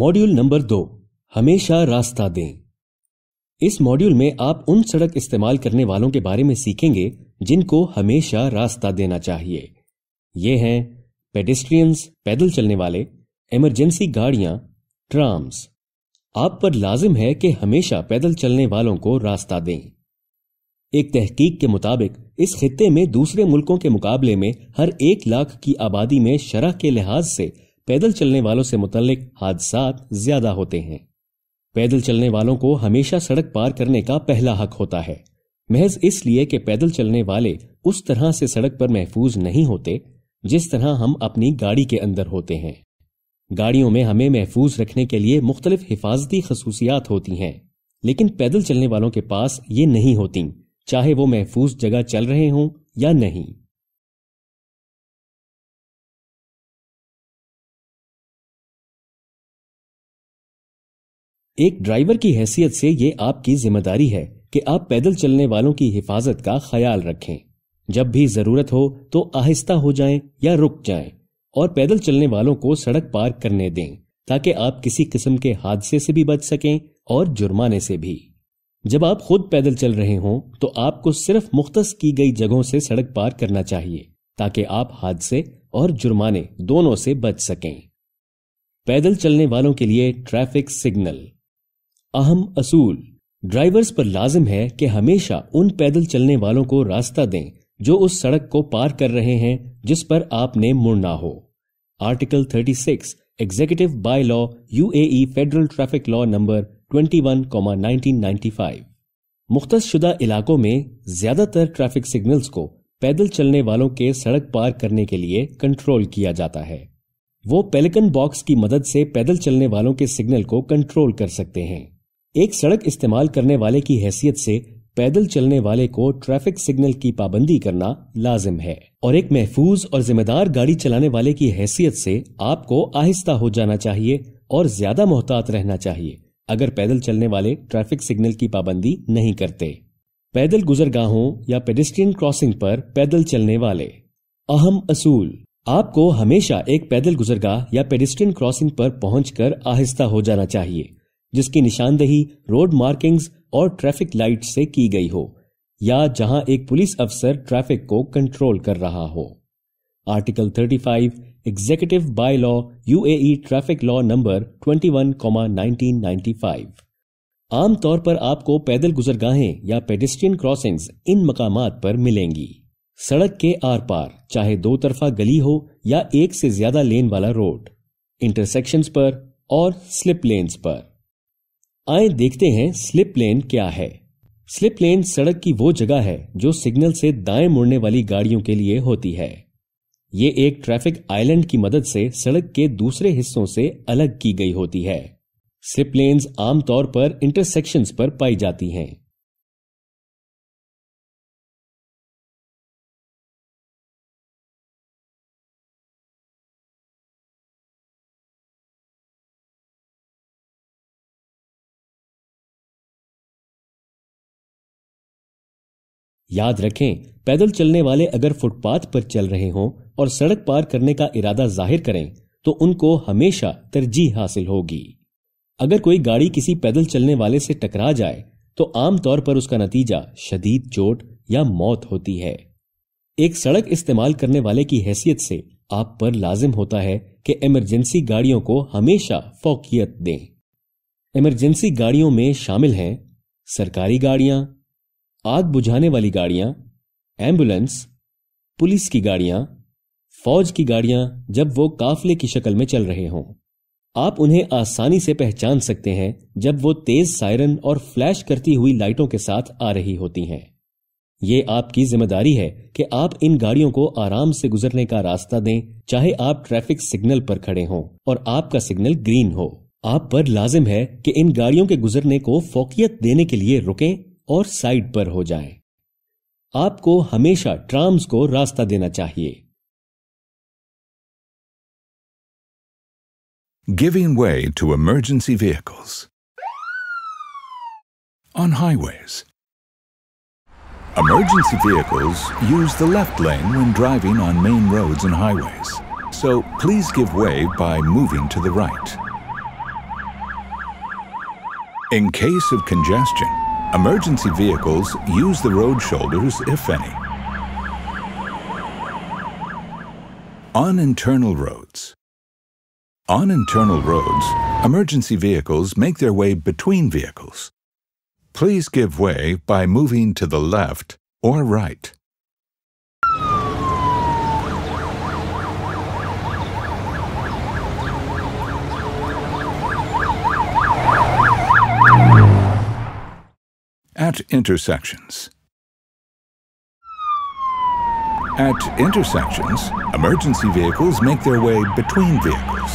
Module number दो हमेशा रास्ता दें इस मॉड्यूल में आप उन सड़क इस्तेमाल करने वालों के बारे में सीखेंगे जिनको हमेशा रास्ता देना चाहिए ये हैं पेडिस्ट्रियंस पैदल चलने वाले इमरजेंसी गाड़ियां ट्राम्स आप पर लाजिम है कि हमेशा पैदल चलने वालों को रास्ता दें एक तहकीक के मुताबिक इस खत्े में दूसरे मुल्कों के मुकाबले में हर एक लाख की आबादी में शरह के लिहाज से पैदल चलने वालों से मुतलक हादसा ज्यादा होते हैं पैदल चलने वालों को हमेशा सड़क पार करने का पहला हक होता है महज इसलिए कि पैदल चलने वाले उस तरह से सड़क पर महफूज नहीं होते जिस तरह हम अपनी गाड़ी के अंदर होते हैं गाड़ियों में हमें महफूज रखने के लिए मुख्तलिफ हिफाजती खसूसियात होती हैं लेकिन पैदल चलने वालों के पास ये नहीं होती चाहे वो महफूज जगह चल रहे हों या नहीं एक ड्राइवर की हैसियत से ये आपकी जिम्मेदारी है कि आप पैदल चलने वालों की हिफाजत का ख्याल रखें जब भी जरूरत हो तो आहिस्ता हो जाएं या रुक जाएं और पैदल चलने वालों को सड़क पार करने दें ताकि आप किसी किस्म के हादसे से भी बच सकें और जुर्माने से भी जब आप खुद पैदल चल रहे हों तो आपको सिर्फ मुख्त की गई जगहों से सड़क पार करना चाहिए ताकि आप हादसे और जुर्माने दोनों से बच सकें पैदल चलने वालों के लिए ट्रैफिक सिग्नल अहम असूल ड्राइवर्स पर लाजिम है कि हमेशा उन पैदल चलने वालों को रास्ता दें जो उस सड़क को पार कर रहे हैं जिस पर आपने मुड़ना हो article 36 executive bylaw U federal traffic law number 21, मुख्त शुदा इलाकों में ज्यादातर ट्रैफिक सिग्नल्स को पैदल चलने वालों के सड़क पार करने के लिए कंट्रोल किया जाता है वो पेलिकन बॉक्स की मदद से पैदल चलने वालों के सिग्नल को कंट्रोल कर सकते हैं एक सड़क इस्तेमाल करने वाले की हैसियत से पैदल चलने वाले को ट्रैफिक सिग्नल की पाबंदी करना लाजिम है और एक महफूज और जिम्मेदार गाड़ी चलाने वाले की हैसियत से आपको आहिस्ता हो जाना चाहिए और ज्यादा मोहतात रहना चाहिए अगर पैदल चलने वाले ट्रैफिक सिग्नल की पाबंदी नहीं करते पैदल गुजरगाहों या पेडिस्ट्रियन क्रॉसिंग पर पैदल चलने वाले अहम असूल आपको हमेशा एक पैदल गुजरगाह या पेडिस्ट्रियन क्रॉसिंग पर पहुंचकर आहिस्ता हो जाना चाहिए जिसकी निशानदेही रोड मार्किंग्स और ट्रैफिक लाइट से की गई हो या जहां एक पुलिस अफसर ट्रैफिक को कंट्रोल कर रहा हो article 35 executive bylaw U traffic law number 21, आमतौर पर आपको पैदल गुजरगाहें या पेडिस्ट्रियन क्रॉसिंग्स इन मकाम पर मिलेंगी सड़क के आर पार चाहे दो तरफा गली हो या एक से ज्यादा लेन वाला रोड इंटरसेक्शंस पर और स्लिप लेन्स पर आए देखते हैं स्लिप लेन क्या है स्लिप लेन सड़क की वो जगह है जो सिग्नल से दाएं मुड़ने वाली गाड़ियों के लिए होती है ये एक ट्रैफिक आइलैंड की मदद से सड़क के दूसरे हिस्सों से अलग की गई होती है स्लिप लेन्स आमतौर पर इंटरसेक्शंस पर पाई जाती हैं याद रखें पैदल चलने वाले अगर फुटपाथ पर चल रहे हों और सड़क पार करने का इरादा जाहिर करें तो उनको हमेशा तरजीह हासिल होगी अगर कोई गाड़ी किसी पैदल चलने वाले से टकरा जाए तो आमतौर पर उसका नतीजा शदीद चोट या मौत होती है एक सड़क इस्तेमाल करने वाले की हैसियत से आप पर लाजिम होता है कि इमरजेंसी गाड़ियों को हमेशा फोकियत दें इमरजेंसी गाड़ियों में शामिल हैं सरकारी गाड़ियां आग बुझाने वाली गाड़ियां एम्बुलेंस पुलिस की गाड़ियां फौज की गाड़ियां जब वो काफले की शक्ल में चल रहे हों आप उन्हें आसानी से पहचान सकते हैं जब वो तेज सायरन और फ्लैश करती हुई लाइटों के साथ आ रही होती हैं ये आपकी जिम्मेदारी है कि आप इन गाड़ियों को आराम से गुजरने का रास्ता दें चाहे आप ट्रैफिक सिग्नल पर खड़े हों और आपका सिग्नल ग्रीन हो आप पर लाजिम है कि इन गाड़ियों के गुजरने को फोकियत देने के लिए रुकें और साइड पर हो जाएं। आपको हमेशा ट्राम्स को रास्ता देना चाहिए Giving way to emergency vehicles. On highways. Emergency vehicles use the left lane when driving on main roads and highways. So please give way by moving to the right. In case of congestion, Emergency vehicles use the road shoulders, if any. On internal roads. On internal roads, emergency vehicles make their way between vehicles. Please give way by moving to the left or right. At intersections. At intersections, emergency vehicles make their way between vehicles.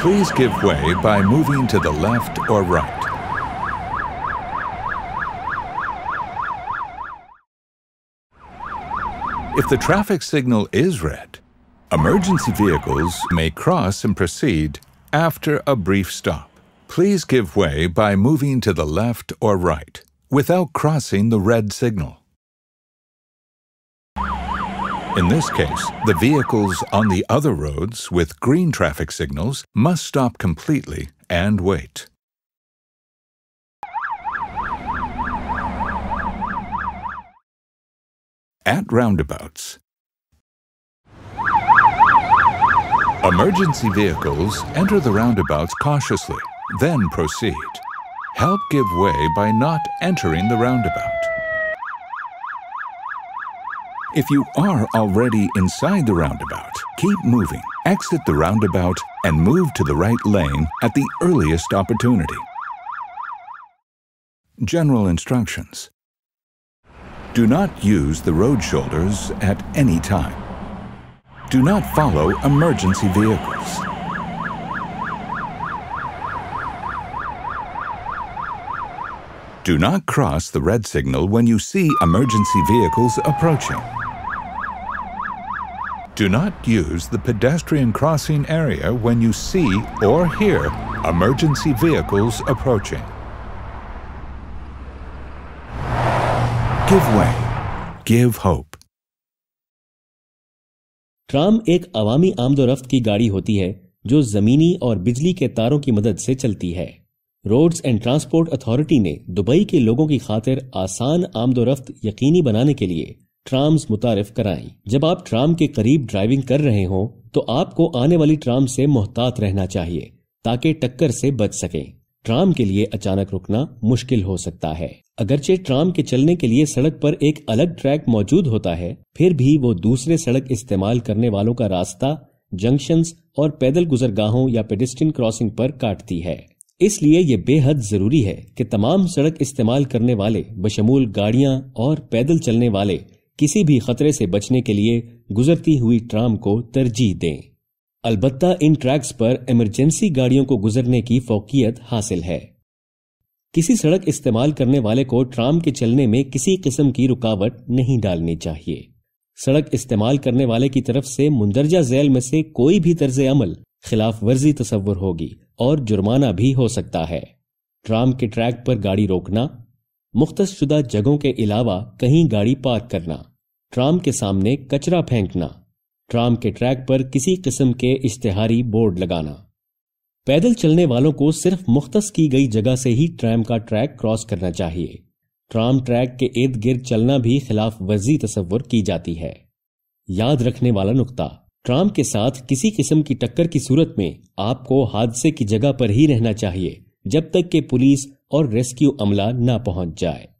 Please give way by moving to the left or right. If the traffic signal is red, emergency vehicles may cross and proceed after a brief stop. Please give way by moving to the left or right without crossing the red signal. In this case, the vehicles on the other roads with green traffic signals must stop completely and wait. At roundabouts, emergency vehicles enter the roundabouts cautiously, then proceed. Help give way by not entering the roundabout. If you are already inside the roundabout, keep moving, exit the roundabout, and move to the right lane at the earliest opportunity. General instructions. Do not use the road shoulders at any time. Do not follow emergency vehicles. Do not cross the red signal when you see emergency vehicles approaching. Do not use the pedestrian crossing area when you see or hear emergency vehicles approaching. Give way. Give hope. Tram एक अवामी आमदोरफ्त की गाड़ी होती है जो जमीनी और बिजली के तारों रोड्स एंड ट्रांसपोर्ट अथॉरिटी ने दुबई के लोगों की खातिर आसान आमदोरफ्त यकीनी बनाने के लिए ट्राम्स मुतारफ कराई जब आप ट्राम के करीब ड्राइविंग कर रहे हों तो आपको आने वाली ट्राम से मोहतात रहना चाहिए ताकि टक्कर से बच सकें ट्राम के लिए अचानक रुकना मुश्किल हो सकता है अगरचे ट्राम के चलने के लिए सड़क पर एक अलग ट्रैक मौजूद होता है फिर भी वो दूसरे सड़क इस्तेमाल करने वालों का रास्ता जंक्शंस और पैदल गुजरगाहों या पेडिस्टिन क्रॉसिंग पर काटती है इसलिए ये बेहद ज़रूरी है कि तमाम सड़क इस्तेमाल करने वाले बशमूल गाड़ियां और पैदल चलने वाले किसी भी खतरे से बचने के लिए गुजरती हुई ट्राम को तरजीह दें अलबत्ता इन ट्रैक्स पर इमरजेंसी गाड़ियों को गुजरने की फौकियत हासिल है किसी सड़क इस्तेमाल करने वाले को ट्राम के चलने में किसी किस्म की रुकावट नहीं डालनी चाहिए सड़क इस्तेमाल करने वाले की तरफ से मुंदरजा जैल में से कोई भी तर्ज अमल खिलाफ वर्जी तस्वर होगी और जुर्माना भी हो सकता है ट्राम के ट्रैक पर गाड़ी रोकना मुख्तशुदा जगहों के अलावा कहीं गाड़ी पार्क करना ट्राम के सामने कचरा फेंकना ट्राम के ट्रैक पर किसी किस्म के इश्तेहारी बोर्ड लगाना पैदल चलने वालों को सिर्फ मुख्त की गई जगह से ही ट्रैम का ट्रैक क्रॉस करना चाहिए ट्राम ट्रैक के इर्द गिर्द चलना भी खिलाफ वर्जी तस्वर की जाती है याद रखने वाला नुकता ट्राम के साथ किसी किस्म की टक्कर की सूरत में आपको हादसे की जगह पर ही रहना चाहिए जब तक कि पुलिस और रेस्क्यू अमला ना पहुंच जाए